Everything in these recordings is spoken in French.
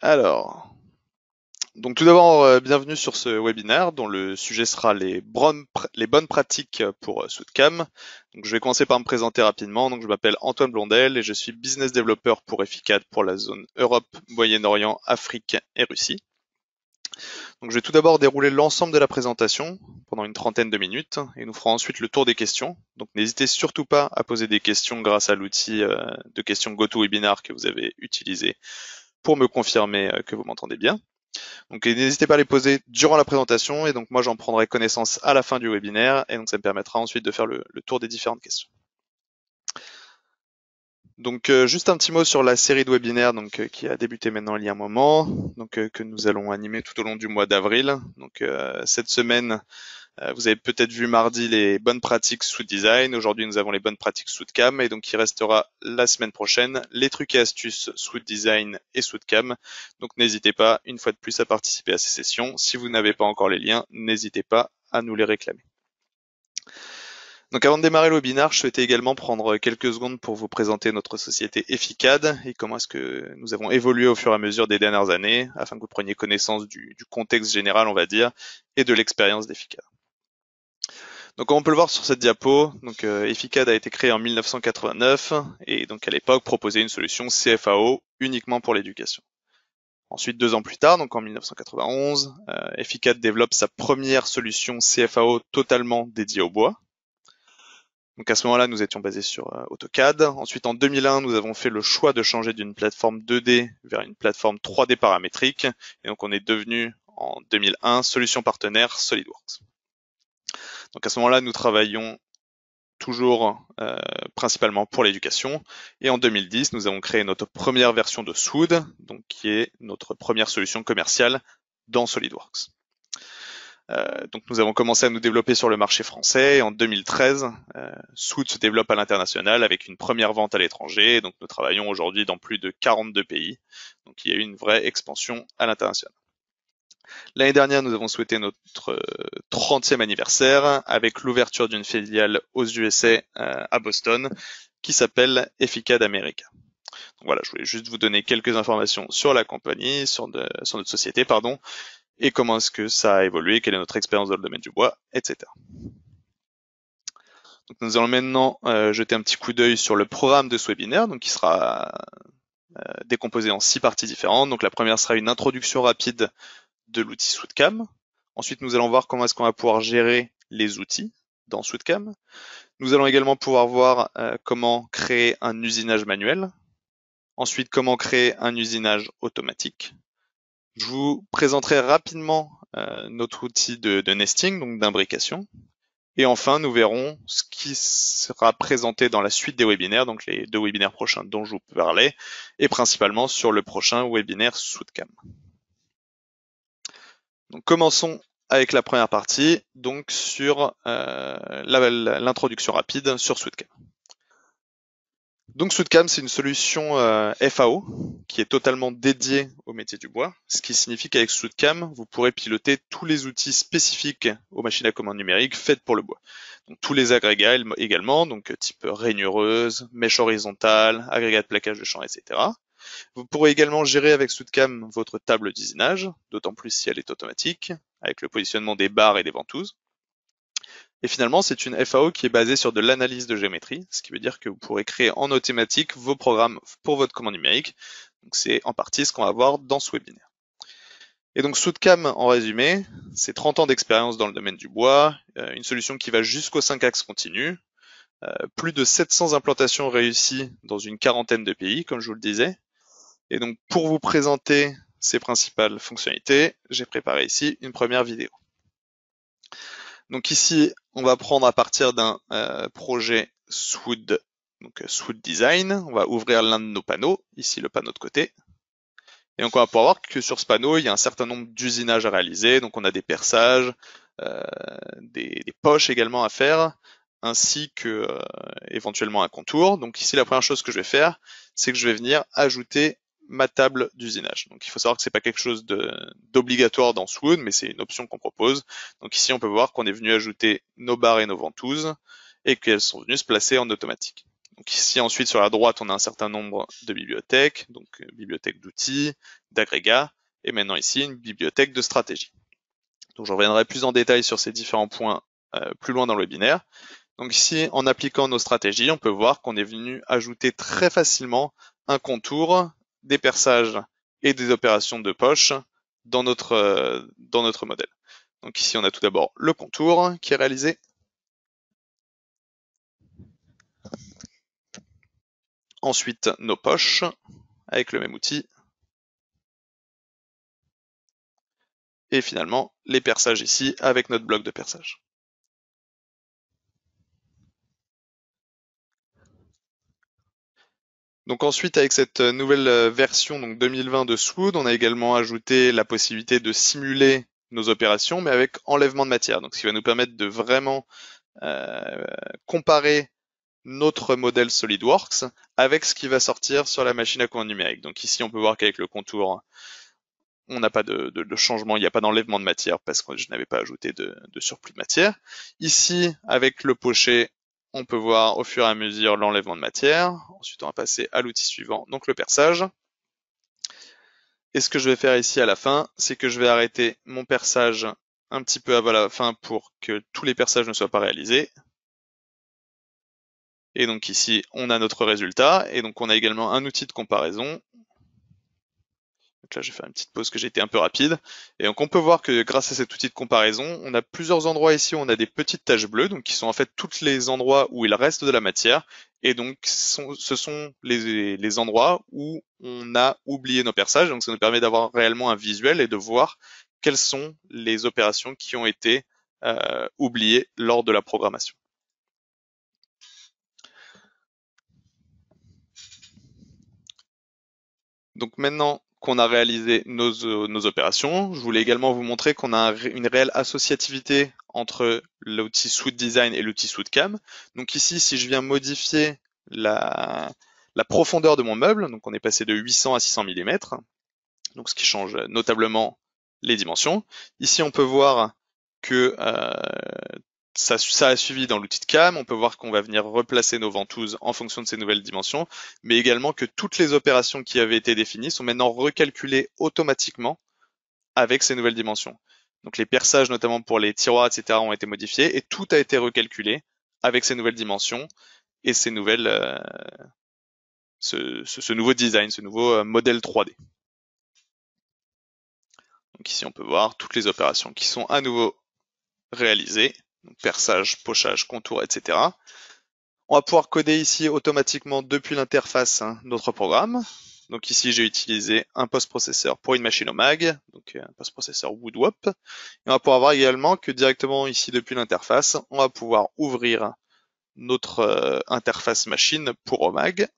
Alors. Donc tout d'abord, euh, bienvenue sur ce webinaire dont le sujet sera les, bonnes, pratiques pour euh, Donc, je vais commencer par me présenter rapidement. Donc, je m'appelle Antoine Blondel et je suis business developer pour Efficat pour la zone Europe, Moyen-Orient, Afrique et Russie. Donc, je vais tout d'abord dérouler l'ensemble de la présentation pendant une trentaine de minutes et nous ferons ensuite le tour des questions. Donc n'hésitez surtout pas à poser des questions grâce à l'outil euh, de questions GoToWebinar que vous avez utilisé pour me confirmer euh, que vous m'entendez bien. Donc n'hésitez pas à les poser durant la présentation et donc moi j'en prendrai connaissance à la fin du webinaire et donc ça me permettra ensuite de faire le, tour des différentes questions. Donc euh, juste un petit mot sur la série de webinaires donc, euh, qui a débuté maintenant il y a un moment, donc que nous allons animer tout au long du mois d'avril. Donc cette semaine, euh, vous avez peut-être vu mardi les bonnes pratiques sous design. Aujourd'hui, nous avons les bonnes pratiques sous cam. Et donc, il restera la semaine prochaine les trucs et astuces sous design et sous cam. Donc, n'hésitez pas, une fois de plus, à participer à ces sessions. Si vous n'avez pas encore les liens, n'hésitez pas à nous les réclamer. Donc avant de démarrer le webinaire, je souhaitais également prendre quelques secondes pour vous présenter notre société Efficade et comment est-ce que nous avons évolué au fur et à mesure des dernières années afin que vous preniez connaissance du, contexte général, on va dire, et de l'expérience d'Efficad. Donc on peut le voir sur cette diapo, donc euh, a été créé en 1989 et donc à l'époque proposait une solution CFAO uniquement pour l'éducation. Ensuite, deux ans plus tard, donc en 1991, euh, développe sa première solution CFAO totalement dédiée au bois. Donc à ce moment-là, nous étions basés sur euh, AutoCAD. Ensuite, en 2001, nous avons fait le choix de changer d'une plateforme 2D vers une plateforme 3D paramétrique. Et donc on est devenu en 2001 solution partenaire SolidWorks. Donc à ce moment-là, nous travaillons toujours euh, principalement pour l'éducation. Et en 2010, nous avons créé notre première version de Swood, donc qui est notre première solution commerciale dans SolidWorks. Euh, donc nous avons commencé à nous développer sur le marché français en 2013, euh, Swood se développe à l'international avec une première vente à l'étranger. Donc nous travaillons aujourd'hui dans plus de 42 pays. Donc il y a eu une vraie expansion à l'international. L'année dernière, nous avons souhaité notre 30e euh, anniversaire avec l'ouverture d'une filiale aux USA euh, à Boston qui s'appelle Effica donc Voilà, je voulais juste vous donner quelques informations sur la compagnie, sur, notre société, pardon, et comment est-ce que ça a évolué, quelle est notre expérience dans le domaine du bois, etc. Donc, nous allons maintenant euh, jeter un petit coup d'œil sur le programme de ce webinaire, donc qui sera décomposé en six parties différentes. Donc la première sera une introduction rapide de l'outil SWOOTCAM. Ensuite, nous allons voir comment est-ce qu'on va pouvoir gérer les outils dans Switcam. Nous allons également pouvoir voir euh, comment créer un usinage manuel. Ensuite, comment créer un usinage automatique. Je vous présenterai rapidement euh, notre outil de, nesting, donc d'imbrication. Et enfin, nous verrons ce qui sera présenté dans la suite des webinaires, donc les deux webinaires prochains dont je vous parlais, et principalement sur le prochain webinaire Switcam commençons avec la première partie, donc sur euh, l'introduction rapide sur SweetCam. Donc SweetCam, c'est une solution euh, FAO qui est totalement dédiée au métier du bois, ce qui signifie qu'avec SweetCam, vous pourrez piloter tous les outils spécifiques aux machines à commande numérique faites pour le bois. Donc, tous les agrégats également, donc type rainureuse, mèche horizontale, agrégat de plaquage de champ, etc. Vous pourrez également gérer avec Soudcam votre table d'usinage, d'autant plus si elle est automatique, avec le positionnement des barres et des ventouses. Et finalement, c'est une FAO qui est basée sur de l'analyse de géométrie, ce qui veut dire que vous pourrez créer en automatique vos programmes pour votre commande numérique. Donc c'est en partie ce qu'on va voir dans ce webinaire. Et donc Soudcam, en résumé, c'est 30 ans d'expérience dans le domaine du bois, euh, une solution qui va jusqu'aux 5 axes continus, euh, plus de 700 implantations réussies dans une quarantaine de pays, comme je vous le disais, et donc, pour vous présenter ces principales fonctionnalités, j'ai préparé ici une première vidéo. Donc ici, on va prendre à partir d'un euh, projet Swood, donc euh, Swood Design, on va ouvrir l'un de nos panneaux, ici le panneau de côté. Et donc on va pouvoir voir que sur ce panneau, il y a un certain nombre d'usinages à réaliser, donc on a des perçages, euh, des, poches également à faire, ainsi que éventuellement un contour. Donc ici, la première chose que je vais faire, c'est que je vais venir ajouter ma table d'usinage. Donc il faut savoir que c'est pas quelque chose d'obligatoire dans Swoon, mais c'est une option qu'on propose. Donc ici on peut voir qu'on est venu ajouter nos barres et nos ventouses et qu'elles sont venues se placer en automatique. Donc ici ensuite sur la droite on a un certain nombre de bibliothèques, donc euh, bibliothèque d'outils, d'agrégats, et maintenant ici une bibliothèque de stratégie. Donc je reviendrai plus en détail sur ces différents points euh, plus loin dans le webinaire. Donc ici en appliquant nos stratégies, on peut voir qu'on est venu ajouter très facilement un contour des perçages et des opérations de poche dans notre, euh, dans notre modèle. Donc ici, on a tout d'abord le contour qui est réalisé. Ensuite, nos poches avec le même outil. Et finalement, les perçages ici avec notre bloc de perçage. Donc ensuite, avec cette euh, nouvelle euh, version donc 2020 de Swood, on a également ajouté la possibilité de simuler nos opérations, mais avec enlèvement de matière. Donc, ce qui va nous permettre de vraiment euh, comparer notre modèle SolidWorks avec ce qui va sortir sur la machine à commande numérique. Donc ici, on peut voir qu'avec le contour, on n'a pas de, changement, il n'y a pas d'enlèvement de matière parce que je n'avais pas ajouté de, surplus de matière. Ici, avec le pocher, on peut voir au fur et à mesure l'enlèvement de matière. Ensuite, on va passer à l'outil suivant, donc le perçage. Et ce que je vais faire ici à la fin, c'est que je vais arrêter mon perçage un petit peu avant la fin pour que tous les perçages ne soient pas réalisés. Et donc ici, on a notre résultat. Et donc, on a également un outil de comparaison donc là, j'ai fait une petite pause que j'ai été un peu rapide. Et donc, on peut voir que grâce à cet outil de comparaison, on a plusieurs endroits ici où on a des petites taches bleues, donc qui sont en fait tous les endroits où il reste de la matière. Et donc, ce sont les, endroits où on a oublié nos perçages. Donc, ça nous permet d'avoir réellement un visuel et de voir quelles sont les opérations qui ont été euh, oubliées lors de la programmation. Donc maintenant, qu'on a réalisé euh, nos, opérations. Je voulais également vous montrer qu'on a une réelle associativité entre l'outil Sweet Design et l'outil Sweet Cam. Donc ici, si je viens modifier la, la profondeur de mon meuble, donc on est passé de 800 à 600 mm, donc ce qui change notablement les dimensions. Ici, on peut voir que euh, ça, a suivi dans l'outil de cam, on peut voir qu'on va venir replacer nos ventouses en fonction de ces nouvelles dimensions, mais également que toutes les opérations qui avaient été définies sont maintenant recalculées automatiquement avec ces nouvelles dimensions. Donc les perçages notamment pour les tiroirs, etc. ont été modifiés et tout a été recalculé avec ces nouvelles dimensions et ces nouvelles, euh, ce, nouveau design, ce nouveau euh, modèle 3D. Donc ici on peut voir toutes les opérations qui sont à nouveau réalisées donc perçage, pochage, contour, etc. On va pouvoir coder ici automatiquement depuis l'interface notre hein, programme. Donc ici, j'ai utilisé un post-processeur pour une machine OMAG, donc euh, un post-processeur Woodwop. Et on va pouvoir voir également que directement ici, depuis l'interface, on va pouvoir ouvrir notre euh, interface machine pour OMAG.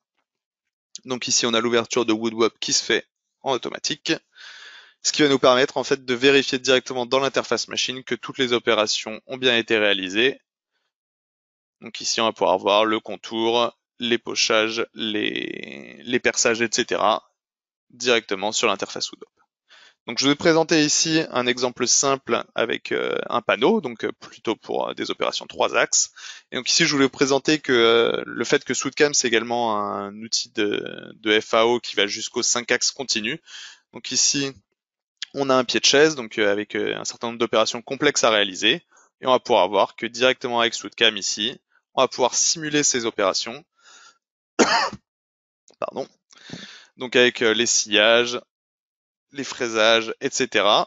Donc ici, on a l'ouverture de Woodwop qui se fait en automatique ce qui va nous permettre en fait de vérifier directement dans l'interface machine que toutes les opérations ont bien été réalisées. Donc ici, on va pouvoir voir le contour, les pochages, les, les perçages, etc. directement sur l'interface Woodop. Donc je vais présenter ici un exemple simple avec euh, un panneau, donc euh, plutôt pour euh, des opérations trois axes. Et donc ici je voulais vous présenter que le fait que Sootcam, c'est également un outil de, de FAO qui va jusqu'aux 5 axes continus. Donc ici on a un pied de chaise, donc euh, avec euh, un certain nombre d'opérations complexes à réaliser, et on va pouvoir voir que directement avec Cam ici, on va pouvoir simuler ces opérations. Pardon. Donc avec euh, les sillages, les fraisages, etc.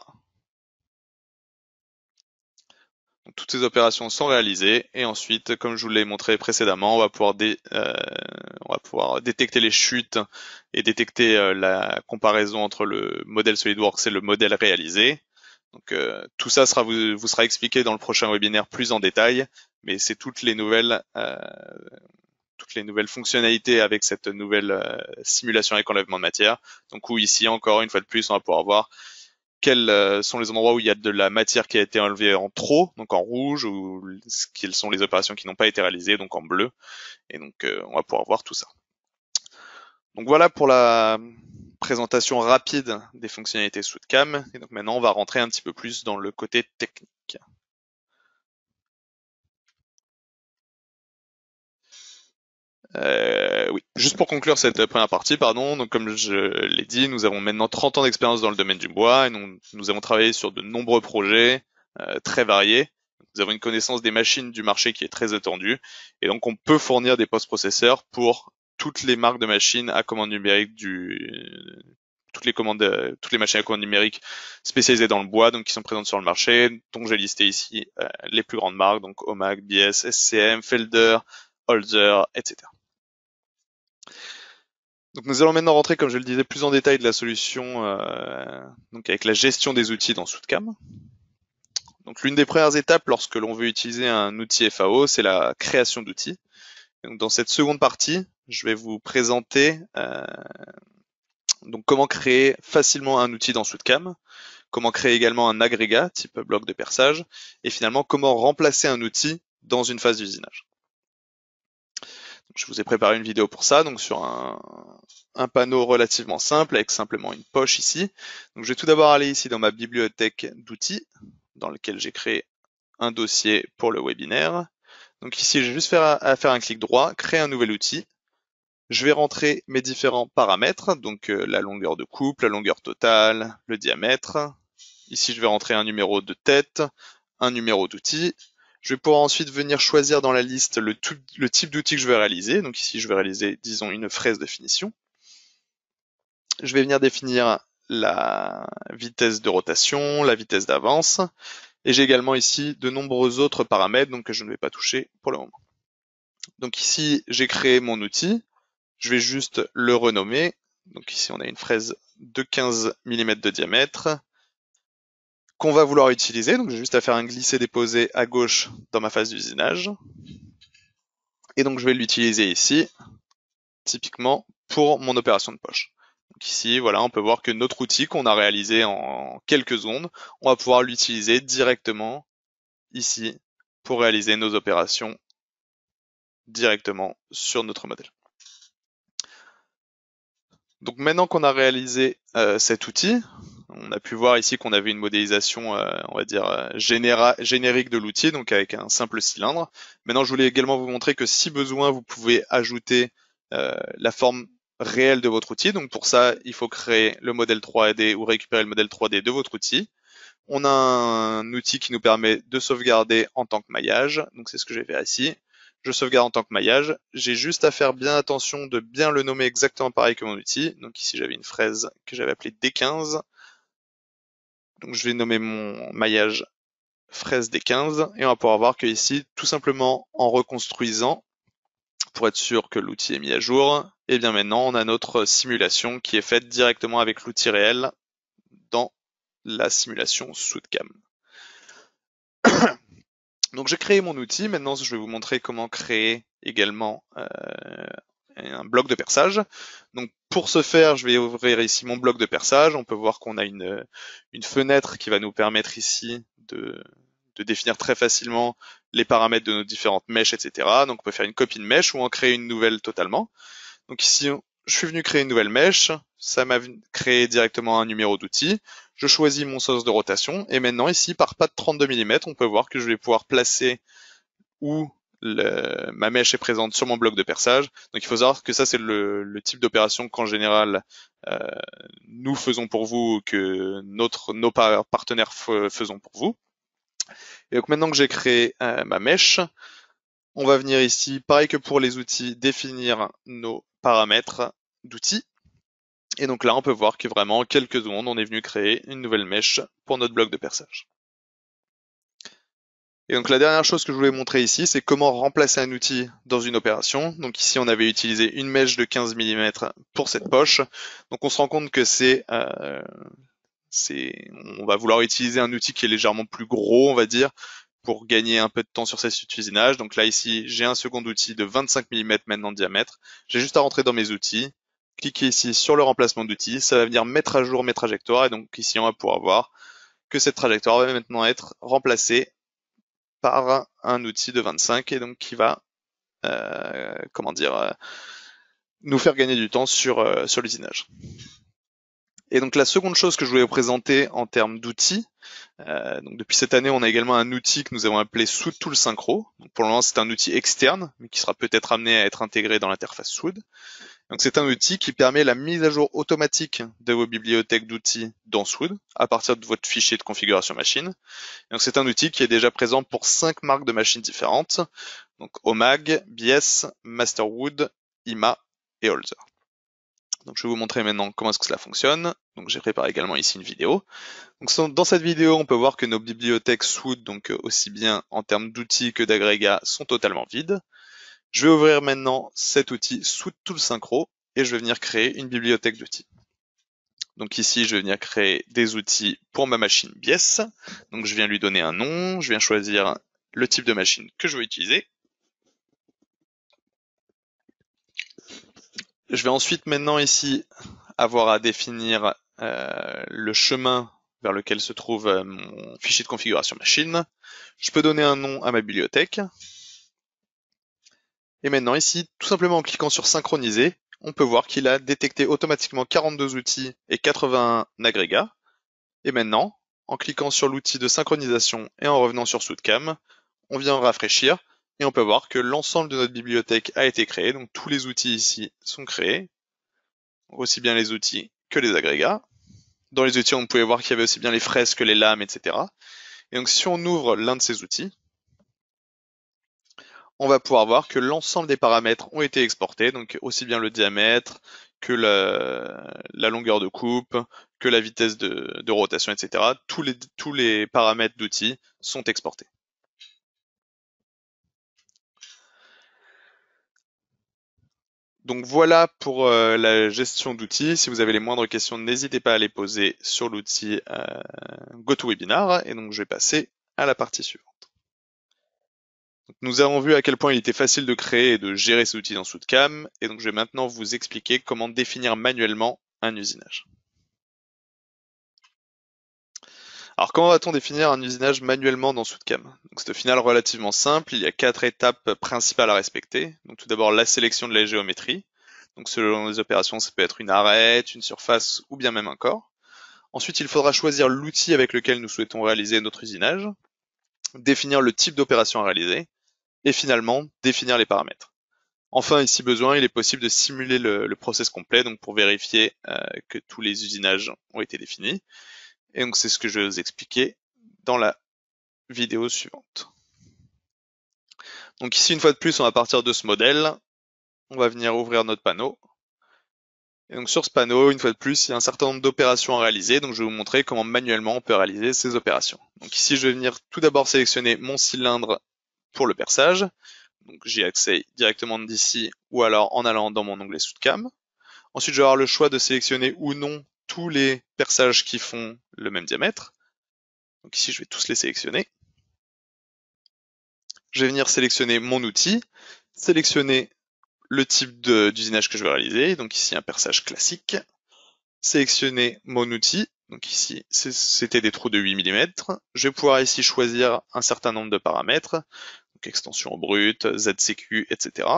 toutes ces opérations sont réalisées et ensuite, comme je vous l'ai montré précédemment, on va pouvoir, euh, détecter les chutes et détecter euh, la comparaison entre le modèle SolidWorks et le modèle réalisé. Donc euh, tout ça sera vous, sera expliqué dans le prochain webinaire plus en détail, mais c'est toutes les nouvelles toutes les nouvelles fonctionnalités avec cette nouvelle simulation avec enlèvement de matière. Donc où ici encore une fois de plus on va pouvoir voir quels euh, sont les endroits où il y a de la matière qui a été enlevée en trop, donc en rouge, ou quelles sont les opérations qui n'ont pas été réalisées, donc en bleu. Et donc euh, on va pouvoir voir tout ça. Donc voilà pour la présentation rapide des fonctionnalités cam Et donc maintenant on va rentrer un petit peu plus dans le côté technique. Euh, oui, juste pour conclure cette première partie, pardon. Donc, comme je l'ai dit, nous avons maintenant 30 ans d'expérience dans le domaine du bois et nous, avons travaillé sur de nombreux projets euh, très variés. Nous avons une connaissance des machines du marché qui est très étendue et donc on peut fournir des post-processeurs pour toutes les marques de machines à commande numérique du toutes les commandes, toutes les machines à commande numérique spécialisées dans le bois, donc qui sont présentes sur le marché, dont j'ai listé ici euh, les plus grandes marques, donc OMAC, BS, SCM, Felder, Holzer, etc. Donc nous allons maintenant rentrer, comme je le disais, plus en détail de la solution euh, donc avec la gestion des outils dans Soutcam. Donc l'une des premières étapes lorsque l'on veut utiliser un outil FAO, c'est la création d'outils. Dans cette seconde partie, je vais vous présenter euh, donc comment créer facilement un outil dans Soutcam, comment créer également un agrégat type bloc de perçage, et finalement comment remplacer un outil dans une phase d'usinage. Je vous ai préparé une vidéo pour ça, donc sur un, panneau relativement simple avec simplement une poche ici. Donc je vais tout d'abord aller ici dans ma bibliothèque d'outils dans lequel j'ai créé un dossier pour le webinaire. Donc ici, je vais juste faire à faire un clic droit, créer un nouvel outil. Je vais rentrer mes différents paramètres, donc euh, la longueur de coupe, la longueur totale, le diamètre. Ici, je vais rentrer un numéro de tête, un numéro d'outil, je vais pouvoir ensuite venir choisir dans la liste le, type d'outil que je vais réaliser. Donc ici, je vais réaliser, disons, une fraise de finition. Je vais venir définir la vitesse de rotation, la vitesse d'avance. Et j'ai également ici de nombreux autres paramètres donc, que je ne vais pas toucher pour le moment. Donc ici, j'ai créé mon outil. Je vais juste le renommer. Donc ici, on a une fraise de 15 mm de diamètre qu'on va vouloir utiliser. Donc j'ai juste à faire un glisser-déposer à gauche dans ma phase d'usinage. Et donc je vais l'utiliser ici, typiquement pour mon opération de poche. Donc ici, voilà, on peut voir que notre outil qu'on a réalisé en quelques secondes, on va pouvoir l'utiliser directement ici pour réaliser nos opérations directement sur notre modèle. Donc maintenant qu'on a réalisé euh, cet outil, on a pu voir ici qu'on avait une modélisation, euh, on va dire, euh, généra générique de l'outil, donc avec un simple cylindre. Maintenant, je voulais également vous montrer que si besoin, vous pouvez ajouter euh, la forme réelle de votre outil. Donc pour ça, il faut créer le modèle 3D ou récupérer le modèle 3D de votre outil. On a un outil qui nous permet de sauvegarder en tant que maillage. Donc c'est ce que j'ai fait ici. Je sauvegarde en tant que maillage. J'ai juste à faire bien attention de bien le nommer exactement pareil que mon outil. Donc ici j'avais une fraise que j'avais appelée D15. Donc je vais nommer mon maillage fraise des 15 et on va pouvoir voir que ici, tout simplement en reconstruisant, pour être sûr que l'outil est mis à jour, et eh bien maintenant on a notre simulation qui est faite directement avec l'outil réel dans la simulation Soudcam. Donc j'ai créé mon outil, maintenant je vais vous montrer comment créer également euh, un bloc de perçage. Donc pour ce faire, je vais ouvrir ici mon bloc de perçage. On peut voir qu'on a une, une fenêtre qui va nous permettre ici de, de définir très facilement les paramètres de nos différentes mèches, etc. Donc on peut faire une copie de mèche ou en créer une nouvelle totalement. Donc ici, je suis venu créer une nouvelle mèche, ça m'a créé directement un numéro d'outil, je choisis mon sens de rotation, et maintenant ici, par pas de 32 mm, on peut voir que je vais pouvoir placer ou ma mèche est présente sur mon bloc de perçage. Donc il faut savoir que ça c'est le, type d'opération qu'en général euh, nous faisons pour vous, que notre, nos partenaires faisons pour vous. Et donc maintenant que j'ai créé euh, ma mèche, on va venir ici, pareil que pour les outils, définir nos paramètres d'outils. Et donc là, on peut voir que vraiment, en quelques secondes, on est venu créer une nouvelle mèche pour notre bloc de perçage. Et donc la dernière chose que je voulais montrer ici, c'est comment remplacer un outil dans une opération. Donc ici, on avait utilisé une mèche de 15 mm pour cette poche. Donc on se rend compte que c'est... Euh, on va vouloir utiliser un outil qui est légèrement plus gros, on va dire, pour gagner un peu de temps sur cet usinage. Donc là, ici, j'ai un second outil de 25 mm maintenant de diamètre. J'ai juste à rentrer dans mes outils, cliquer ici sur le remplacement d'outils. Ça va venir mettre à jour mes trajectoires. Et donc ici, on va pouvoir voir que cette trajectoire va maintenant être remplacée par un outil de 25 et donc qui va, euh, comment dire, euh, nous faire gagner du temps sur, euh, sur l'usinage. Et donc la seconde chose que je voulais vous présenter en termes d'outils, donc depuis cette année on a également un outil que nous avons appelé tout Tool Synchro. pour le moment c'est un outil externe, mais qui sera peut-être amené à être intégré dans l'interface Soud. Donc c'est un outil qui permet la mise à jour automatique de vos bibliothèques d'outils dans Swood à partir de votre fichier de configuration machine. Donc c'est un outil qui est déjà présent pour cinq marques de machines différentes, donc OMAG, BS, Masterwood, IMA et Holzer. Donc je vais vous montrer maintenant comment est-ce que cela fonctionne. Donc j'ai préparé également ici une vidéo. Donc dans cette vidéo, on peut voir que nos bibliothèques Swood, donc euh, aussi bien en termes d'outils que d'agrégats, sont totalement vides. Je vais ouvrir maintenant cet outil sous le synchro et je vais venir créer une bibliothèque d'outils. Donc ici, je vais venir créer des outils pour ma machine Bies. Donc je viens lui donner un nom, je viens choisir le type de machine que je veux utiliser. Je vais ensuite maintenant ici avoir à définir euh, le chemin vers lequel se trouve euh, mon fichier de configuration machine. Je peux donner un nom à ma bibliothèque. Et maintenant ici, tout simplement en cliquant sur synchroniser, on peut voir qu'il a détecté automatiquement 42 outils et 81 agrégats. Et maintenant, en cliquant sur l'outil de synchronisation et en revenant sur Sootcam, on vient rafraîchir et on peut voir que l'ensemble de notre bibliothèque a été créé. Donc tous les outils ici sont créés, aussi bien les outils que les agrégats. Dans les outils, on pouvait voir qu'il y avait aussi bien les fraises que les lames, etc. Et donc si on ouvre l'un de ces outils, on va pouvoir voir que l'ensemble des paramètres ont été exportés, donc aussi bien le diamètre que la, longueur de coupe, que la vitesse de, rotation, etc. Tous les, tous les paramètres d'outils sont exportés. Donc voilà pour euh, la gestion d'outils. Si vous avez les moindres questions, n'hésitez pas à les poser sur l'outil euh, GoToWebinar. Et donc je vais passer à la partie suivante nous avons vu à quel point il était facile de créer et de gérer ces outils dans Soudcam, et donc je vais maintenant vous expliquer comment définir manuellement un usinage. Alors comment va-t-on définir un usinage manuellement dans Soudcam C'est au final relativement simple, il y a quatre étapes principales à respecter. Donc tout d'abord la sélection de la géométrie. Donc selon les opérations, ça peut être une arête, une surface ou bien même un corps. Ensuite, il faudra choisir l'outil avec lequel nous souhaitons réaliser notre usinage, définir le type d'opération à réaliser, et finalement définir les paramètres. Enfin, ici besoin, il est possible de simuler le, process complet, donc pour vérifier euh, que tous les usinages ont été définis. Et donc c'est ce que je vais vous expliquer dans la vidéo suivante. Donc ici, une fois de plus, on va partir de ce modèle. On va venir ouvrir notre panneau. Et donc sur ce panneau, une fois de plus, il y a un certain nombre d'opérations à réaliser. Donc je vais vous montrer comment manuellement on peut réaliser ces opérations. Donc ici, je vais venir tout d'abord sélectionner mon cylindre pour le perçage. Donc j'y accède directement d'ici ou alors en allant dans mon onglet sous-de-cam, Ensuite, je vais avoir le choix de sélectionner ou non tous les perçages qui font le même diamètre. Donc ici, je vais tous les sélectionner. Je vais venir sélectionner mon outil, sélectionner le type d'usinage que je vais réaliser, donc ici un perçage classique, sélectionner mon outil, donc ici c'était des trous de 8 mm, je vais pouvoir ici choisir un certain nombre de paramètres, donc extension brute, ZCQ, etc.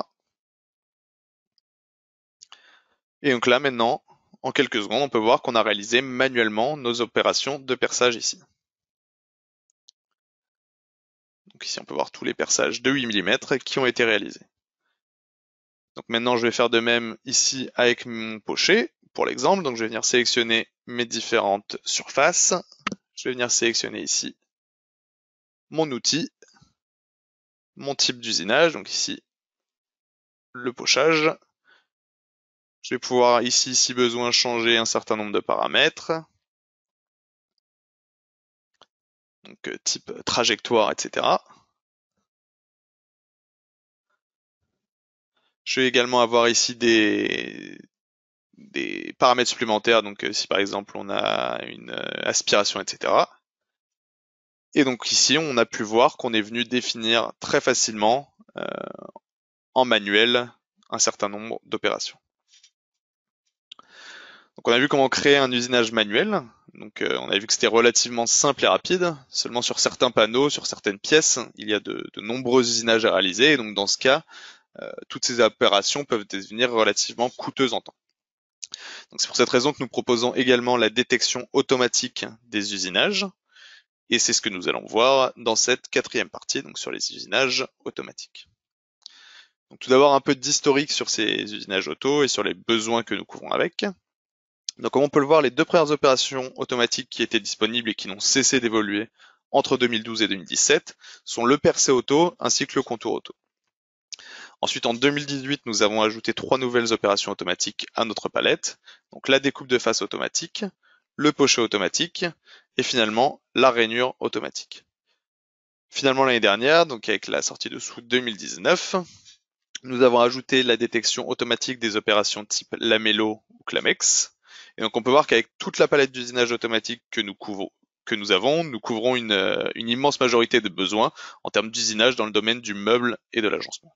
Et donc là, maintenant, en quelques secondes, on peut voir qu'on a réalisé manuellement nos opérations de perçage ici. Donc ici, on peut voir tous les perçages de 8 mm qui ont été réalisés. Donc maintenant, je vais faire de même ici avec mon pocher pour l'exemple. Donc je vais venir sélectionner mes différentes surfaces. Je vais venir sélectionner ici mon outil mon type d'usinage, donc ici le pochage. Je vais pouvoir ici, si besoin, changer un certain nombre de paramètres. Donc euh, type euh, trajectoire, etc. Je vais également avoir ici des, des paramètres supplémentaires, donc euh, si par exemple on a une aspiration, etc. Et donc ici, on a pu voir qu'on est venu définir très facilement euh, en manuel un certain nombre d'opérations. Donc on a vu comment créer un usinage manuel. Donc euh, on a vu que c'était relativement simple et rapide. Seulement sur certains panneaux, sur certaines pièces, il y a de, de nombreux usinages à réaliser. Et donc dans ce cas, euh, toutes ces opérations peuvent devenir relativement coûteuses en temps. Donc c'est pour cette raison que nous proposons également la détection automatique des usinages. Et c'est ce que nous allons voir dans cette quatrième partie, donc sur les usinages automatiques. Donc, tout d'abord, un peu d'historique sur ces usinages auto et sur les besoins que nous couvrons avec. Donc, comme on peut le voir, les deux premières opérations automatiques qui étaient disponibles et qui n'ont cessé d'évoluer entre 2012 et 2017 sont le percé auto ainsi que le contour auto. Ensuite, en 2018, nous avons ajouté trois nouvelles opérations automatiques à notre palette. Donc la découpe de face automatique, le pochet automatique et finalement la rainure automatique. Finalement l'année dernière, donc avec la sortie de sous 2019, nous avons ajouté la détection automatique des opérations type lamello ou clamex. Et donc on peut voir qu'avec toute la palette d'usinage automatique que nous que nous avons, nous couvrons euh, une immense majorité de besoins en termes d'usinage dans le domaine du meuble et de l'agencement.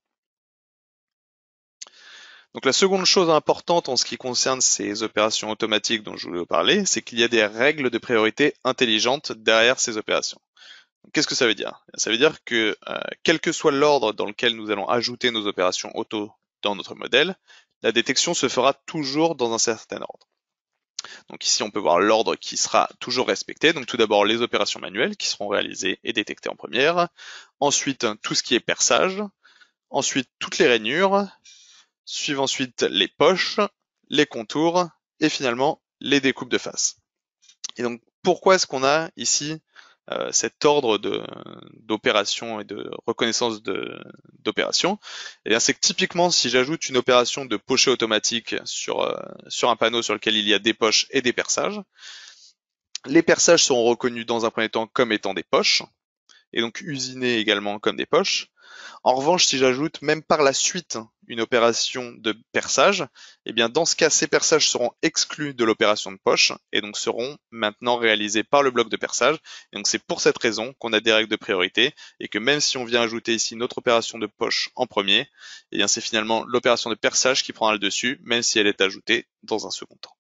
Donc la seconde chose importante en ce qui concerne ces opérations automatiques dont je voulais vous parler, c'est qu'il y a des règles de priorité intelligentes derrière ces opérations. Qu'est-ce que ça veut dire Ça veut dire que euh, quel que soit l'ordre dans lequel nous allons ajouter nos opérations auto dans notre modèle, la détection se fera toujours dans un certain ordre. Donc ici, on peut voir l'ordre qui sera toujours respecté. Donc tout d'abord, les opérations manuelles qui seront réalisées et détectées en première. Ensuite, tout ce qui est perçage. Ensuite, toutes les rainures. Suivent ensuite les poches, les contours et finalement les découpes de face. Et donc pourquoi est-ce qu'on a ici euh, cet ordre d'opération et de reconnaissance d'opération Eh bien c'est que typiquement si j'ajoute une opération de pocher automatique sur, euh, sur un panneau sur lequel il y a des poches et des perçages, les perçages seront reconnus dans un premier temps comme étant des poches, et donc usinés également comme des poches. En revanche, si j'ajoute même par la suite une opération de perçage, eh bien dans ce cas, ces perçages seront exclus de l'opération de poche et donc seront maintenant réalisés par le bloc de perçage. donc c'est pour cette raison qu'on a des règles de priorité et que même si on vient ajouter ici notre opération de poche en premier, eh bien c'est finalement l'opération de perçage qui prendra le dessus, même si elle est ajoutée dans un second temps.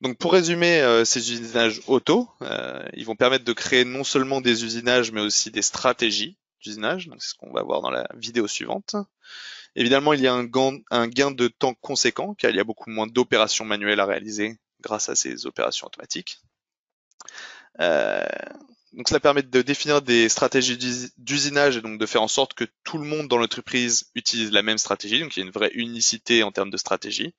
Donc pour résumer euh, ces usinages auto, euh, ils vont permettre de créer non seulement des usinages mais aussi des stratégies d'usinage, donc c'est ce qu'on va voir dans la vidéo suivante. Évidemment, il y a un gain, de temps conséquent, car il y a beaucoup moins d'opérations manuelles à réaliser grâce à ces opérations automatiques. Euh, donc cela permet de définir des stratégies d'usinage et donc de faire en sorte que tout le monde dans l'entreprise utilise la même stratégie. Donc il y a une vraie unicité en termes de stratégie.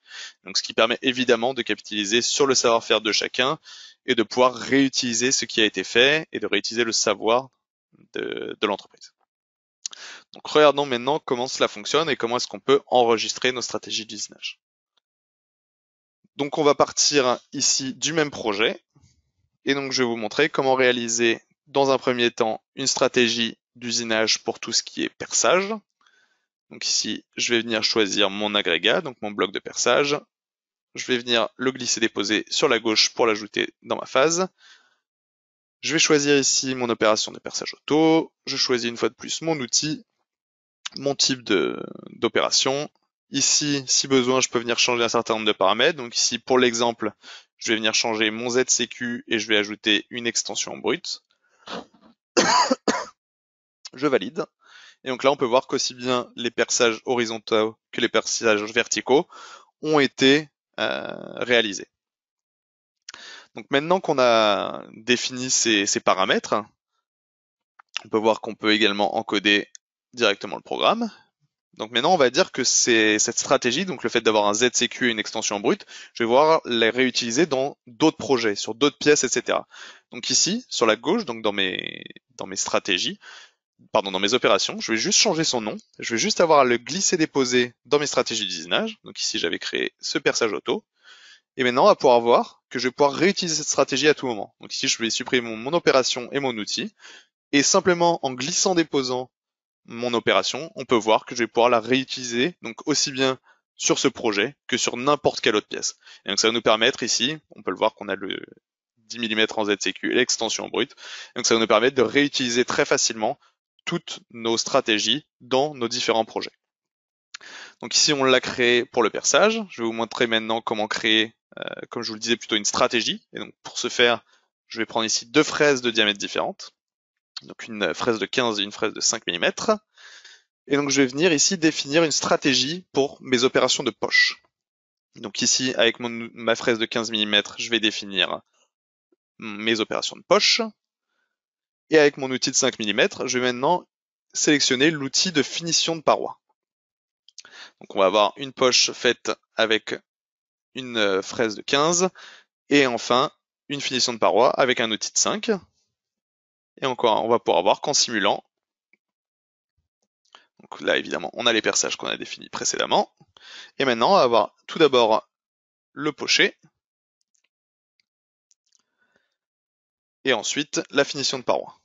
Donc ce qui permet évidemment de capitaliser sur le savoir-faire de chacun et de pouvoir réutiliser ce qui a été fait et de réutiliser le savoir de l'entreprise. Donc regardons maintenant comment cela fonctionne et comment est-ce qu'on peut enregistrer nos stratégies d'usinage. Donc on va partir ici du même projet et donc je vais vous montrer comment réaliser dans un premier temps une stratégie d'usinage pour tout ce qui est perçage. Donc ici, je vais venir choisir mon agrégat, donc mon bloc de perçage. Je vais venir le glisser déposer sur la gauche pour l'ajouter dans ma phase. Je vais choisir ici mon opération de perçage auto. Je choisis une fois de plus mon outil mon type d'opération. Ici, si besoin, je peux venir changer un certain nombre de paramètres. Donc ici, pour l'exemple, je vais venir changer mon ZCQ et je vais ajouter une extension brute. je valide. Et donc là, on peut voir qu'aussi bien les perçages horizontaux que les perçages verticaux ont été euh, réalisés. Donc maintenant qu'on a défini ces, ces, paramètres, on peut voir qu'on peut également encoder directement le programme. Donc maintenant, on va dire que c'est cette stratégie, donc le fait d'avoir un ZCQ et une extension brute, je vais voir les réutiliser dans d'autres projets, sur d'autres pièces, etc. Donc ici, sur la gauche, donc dans mes, dans mes stratégies, pardon, dans mes opérations, je vais juste changer son nom, je vais juste avoir à le glisser-déposer dans mes stratégies d'usinage. Donc ici, j'avais créé ce perçage auto. Et maintenant, on va pouvoir voir que je vais pouvoir réutiliser cette stratégie à tout moment. Donc ici, je vais supprimer mon, mon opération et mon outil. Et simplement, en glissant-déposant mon opération, on peut voir que je vais pouvoir la réutiliser, donc aussi bien sur ce projet que sur n'importe quelle autre pièce. Et donc ça va nous permettre ici, on peut le voir qu'on a le 10 mm en ZCQ, l'extension brute, donc ça va nous permettre de réutiliser très facilement toutes nos stratégies dans nos différents projets. Donc ici on l'a créé pour le perçage, je vais vous montrer maintenant comment créer, euh, comme je vous le disais, plutôt une stratégie. Et donc pour ce faire, je vais prendre ici deux fraises de diamètre différentes donc une fraise de 15 et une fraise de 5 mm. Et donc je vais venir ici définir une stratégie pour mes opérations de poche. Donc ici, avec ma fraise de 15 mm, je vais définir mes opérations de poche. Et avec mon outil de 5 mm, je vais maintenant sélectionner l'outil de finition de paroi. Donc on va avoir une poche faite avec une euh, fraise de 15 et enfin une finition de paroi avec un outil de 5. Et encore, on va pouvoir voir qu'en simulant, donc là évidemment on a les perçages qu'on a définis précédemment, et maintenant on va avoir tout d'abord le pocher, et ensuite la finition de paroi.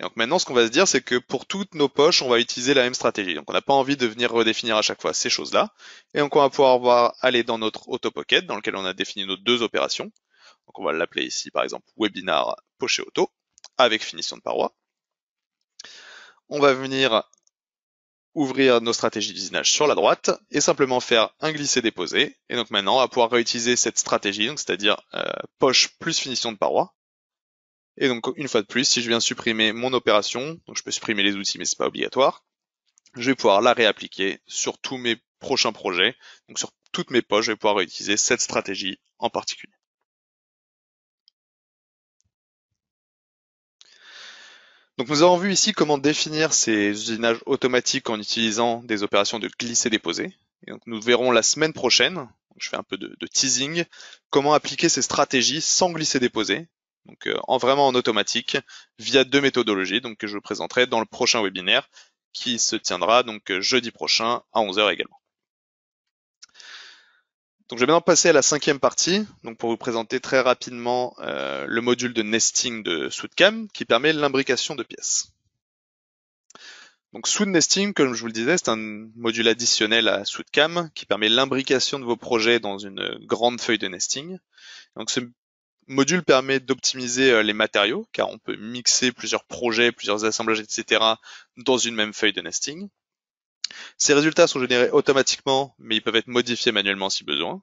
Et donc maintenant, ce qu'on va se dire, c'est que pour toutes nos poches, on va utiliser la même stratégie. Donc on n'a pas envie de venir redéfinir à chaque fois ces choses-là. Et donc on va pouvoir voir, aller dans notre auto-pocket, dans lequel on a défini nos deux opérations. Donc on va l'appeler ici, par exemple, webinar pocher auto avec finition de paroi. On va venir ouvrir nos stratégies d'usinage sur la droite et simplement faire un glisser-déposer. Et donc maintenant, on va pouvoir réutiliser cette stratégie, c'est-à-dire euh, poche plus finition de paroi. Et donc une fois de plus, si je viens supprimer mon opération, donc je peux supprimer les outils mais c'est pas obligatoire, je vais pouvoir la réappliquer sur tous mes prochains projets, donc sur toutes mes poches, je vais pouvoir réutiliser cette stratégie en particulier. Donc nous avons vu ici comment définir ces usinages automatiques en utilisant des opérations de glisser-déposer. Et donc nous verrons la semaine prochaine, je fais un peu de, teasing, comment appliquer ces stratégies sans glisser-déposer, donc euh, en vraiment en automatique, via deux méthodologies donc, que je présenterai dans le prochain webinaire qui se tiendra donc jeudi prochain à 11h également. Donc, je vais maintenant passer à la cinquième partie, donc pour vous présenter très rapidement euh, le module de nesting de SwoodCam qui permet l'imbrication de pièces. Donc, Nesting, comme je vous le disais, c'est un module additionnel à SwoodCam qui permet l'imbrication de vos projets dans une grande feuille de nesting. Donc, ce module permet d'optimiser euh, les matériaux, car on peut mixer plusieurs projets, plusieurs assemblages, etc. dans une même feuille de nesting. Ces résultats sont générés automatiquement, mais ils peuvent être modifiés manuellement si besoin.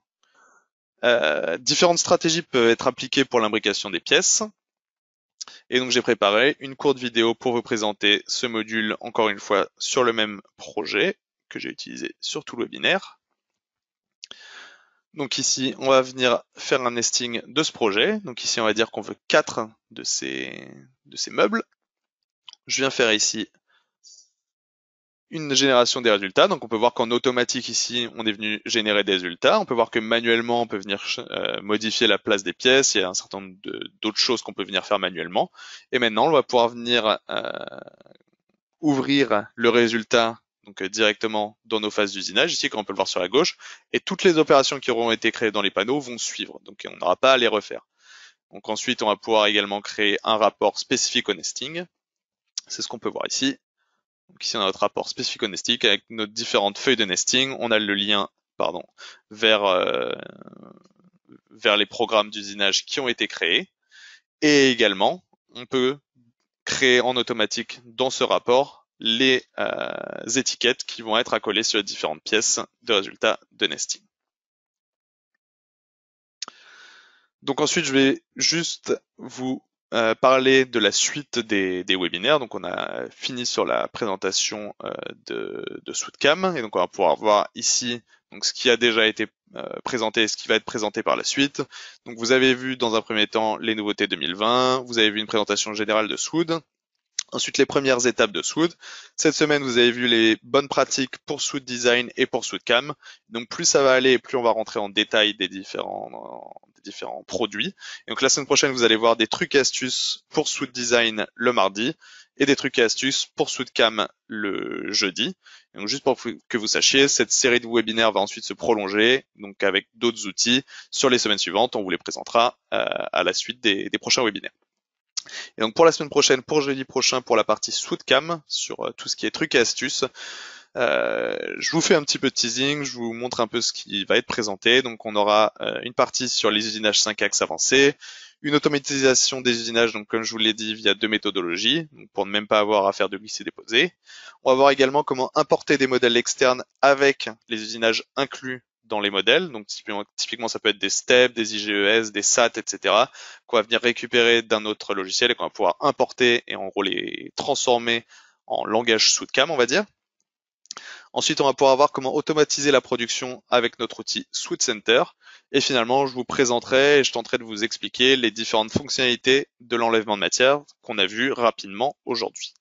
Euh, différentes stratégies peuvent être appliquées pour l'imbrication des pièces. Et donc j'ai préparé une courte vidéo pour vous présenter ce module, encore une fois, sur le même projet que j'ai utilisé sur tout le webinaire. Donc ici, on va venir faire un nesting de ce projet. Donc ici, on va dire qu'on veut 4 de ces, de ces meubles. Je viens faire ici une génération des résultats. Donc on peut voir qu'en automatique ici, on est venu générer des résultats. On peut voir que manuellement, on peut venir euh, modifier la place des pièces. Il y a un certain nombre d'autres choses qu'on peut venir faire manuellement. Et maintenant, on va pouvoir venir euh, ouvrir le résultat donc euh, directement dans nos phases d'usinage, ici comme on peut le voir sur la gauche, et toutes les opérations qui auront été créées dans les panneaux vont suivre, donc on n'aura pas à les refaire. Donc ensuite, on va pouvoir également créer un rapport spécifique au nesting, c'est ce qu'on peut voir ici, donc ici, a notre rapport spécifique au nesting, avec nos différentes feuilles de nesting, on a le lien pardon, vers, euh, vers les programmes d'usinage qui ont été créés. Et également, on peut créer en automatique dans ce rapport les euh, étiquettes qui vont être accolées sur les différentes pièces de résultats de nesting. Donc ensuite, je vais juste vous euh, parler de la suite des, webinaires. Donc on a fini sur la présentation euh, de, de et donc on va pouvoir voir ici donc ce qui a déjà été euh, présenté et ce qui va être présenté par la suite. Donc vous avez vu dans un premier temps les nouveautés 2020, vous avez vu une présentation générale de Soud Ensuite, les premières étapes de Swood. Cette semaine, vous avez vu les bonnes pratiques pour Swood Design et pour Swood Cam. Donc, plus ça va aller plus on va rentrer en détail des différents, des différents produits. donc, la semaine prochaine, vous allez voir des trucs et astuces pour Swood Design le mardi et des trucs et astuces pour Swood Cam le jeudi. donc, juste pour que vous sachiez, cette série de webinaires va ensuite se prolonger, donc avec d'autres outils sur les semaines suivantes. On vous les présentera euh, à la suite des prochains webinaires. Et donc pour la semaine prochaine, pour jeudi prochain, pour la partie cam sur euh, tout ce qui est trucs et astuces, euh, je vous fais un petit peu de teasing, je vous montre un peu ce qui va être présenté. Donc on aura euh, une partie sur les usinages 5 axes avancés, une automatisation des usinages, donc comme je vous l'ai dit, via deux méthodologies, pour ne même pas avoir à faire de glisser-déposer. On va voir également comment importer des modèles externes avec les usinages inclus dans les modèles. Donc typiquement, ça peut être des STEP, des IGES, des SAT, etc. qu'on va venir récupérer d'un autre logiciel et qu'on va pouvoir importer et en gros les transformer en langage sous cam, on va dire. Ensuite, on va pouvoir voir comment automatiser la production avec notre outil Sweet Center. Et finalement, je vous présenterai et je tenterai de vous expliquer les différentes fonctionnalités de l'enlèvement de matière qu'on a vu rapidement aujourd'hui.